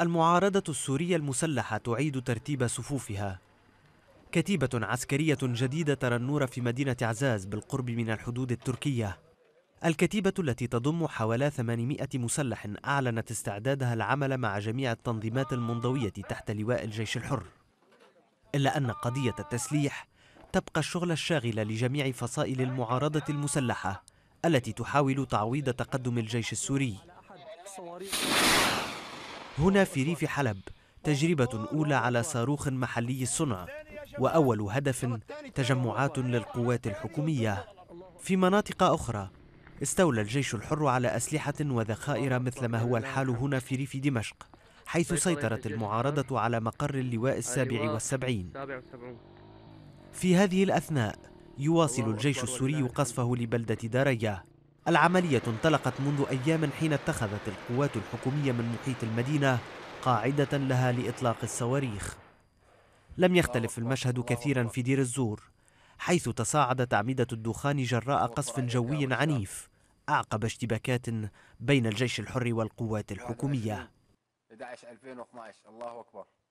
المعارضة السورية المسلحة تعيد ترتيب صفوفها كتيبة عسكرية جديدة ترى النور في مدينة عزاز بالقرب من الحدود التركية الكتيبة التي تضم حوالي 800 مسلح أعلنت استعدادها العمل مع جميع التنظيمات المنضوية تحت لواء الجيش الحر إلا أن قضية التسليح تبقى الشغل الشاغل لجميع فصائل المعارضة المسلحة التي تحاول تعويض تقدم الجيش السوري هنا في ريف حلب تجربة أولى على صاروخ محلي الصنع وأول هدف تجمعات للقوات الحكومية في مناطق أخرى استولى الجيش الحر على أسلحة وذخائر مثل ما هو الحال هنا في ريف دمشق حيث سيطرت المعارضة على مقر اللواء السابع أيوة، والسبعين في هذه الأثناء يواصل الجيش السوري قصفه لبلدة دارية العملية انطلقت منذ أيام حين اتخذت القوات الحكومية من محيط المدينة قاعدة لها لإطلاق الصواريخ لم يختلف المشهد كثيرا في دير الزور حيث تصاعدت أعمدة الدخان جراء قصف جوي عنيف أعقب اشتباكات بين الجيش الحر والقوات الحكومية 11 2012 الله أكبر